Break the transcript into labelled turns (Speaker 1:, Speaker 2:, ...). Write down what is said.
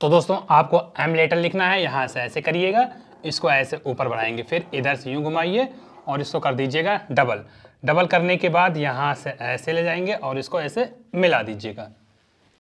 Speaker 1: तो दोस्तों आपको एम लेटर लिखना है यहाँ से ऐसे करिएगा इसको ऐसे ऊपर बढ़ाएंगे फिर इधर से यूँ घुमाइए और इसको कर दीजिएगा डबल डबल करने के बाद यहाँ से ऐसे ले जाएंगे और इसको ऐसे मिला दीजिएगा